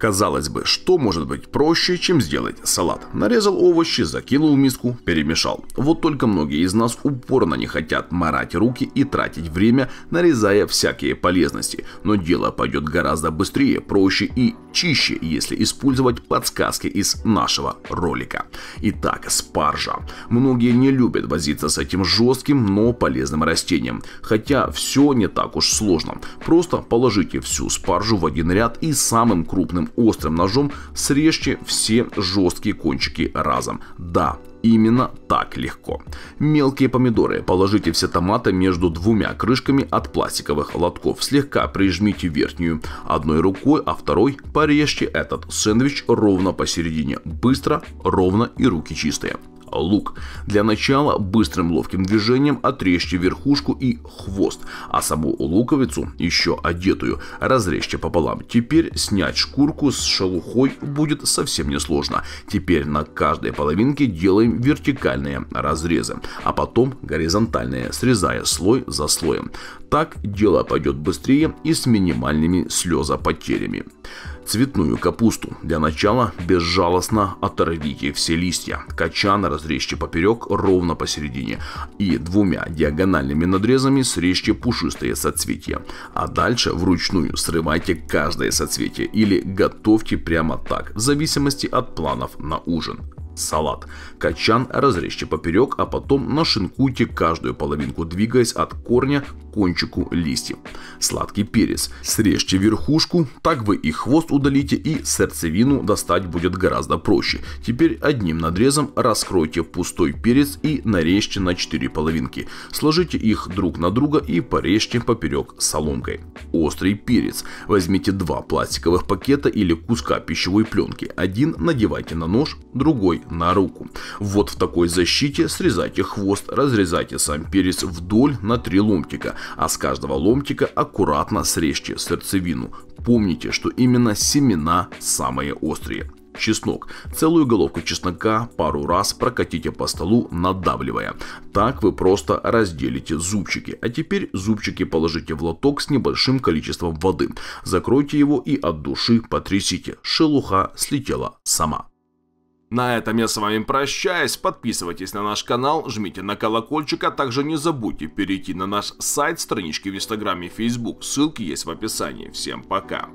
Казалось бы, что может быть проще, чем сделать салат? Нарезал овощи, закинул в миску, перемешал. Вот только многие из нас упорно не хотят марать руки и тратить время, нарезая всякие полезности. Но дело пойдет гораздо быстрее, проще и чище, если использовать подсказки из нашего ролика. Итак, спаржа. Многие не любят возиться с этим жестким, но полезным растением. Хотя все не так уж сложно. Просто положите всю спаржу в один ряд и самым крупным острым ножом срежьте все жесткие кончики разом. Да, Именно так легко. Мелкие помидоры. Положите все томаты между двумя крышками от пластиковых лотков. Слегка прижмите верхнюю одной рукой, а второй порежьте этот сэндвич ровно посередине. Быстро, ровно и руки чистые лук. Для начала быстрым ловким движением отрежьте верхушку и хвост, а саму луковицу, еще одетую, разрежьте пополам. Теперь снять шкурку с шелухой будет совсем несложно. Теперь на каждой половинке делаем вертикальные разрезы, а потом горизонтальные, срезая слой за слоем. Так дело пойдет быстрее и с минимальными слезопотерями. Цветную капусту. Для начала безжалостно оторвите все листья. Качан разрежьте поперек ровно посередине и двумя диагональными надрезами срежьте пушистые соцветия. А дальше вручную срывайте каждое соцветие или готовьте прямо так, в зависимости от планов на ужин салат. Качан разрежьте поперек, а потом нашинкуйте каждую половинку, двигаясь от корня к кончику листьев. Сладкий перец. Срежьте верхушку, так вы и хвост удалите, и сердцевину достать будет гораздо проще. Теперь одним надрезом раскройте пустой перец и нарежьте на 4 половинки. Сложите их друг на друга и порежьте поперек соломкой. Острый перец. Возьмите два пластиковых пакета или куска пищевой пленки. Один надевайте на нож, другой на руку. Вот в такой защите срезайте хвост, разрезайте сам перец вдоль на три ломтика, а с каждого ломтика аккуратно срежьте сердцевину. Помните, что именно семена самые острые чеснок. Целую головку чеснока пару раз прокатите по столу, надавливая. Так вы просто разделите зубчики. А теперь зубчики положите в лоток с небольшим количеством воды. Закройте его и от души потрясите. Шелуха слетела сама. На этом я с вами прощаюсь, подписывайтесь на наш канал, жмите на колокольчик, а также не забудьте перейти на наш сайт, странички в инстаграме и фейсбук, ссылки есть в описании. Всем пока!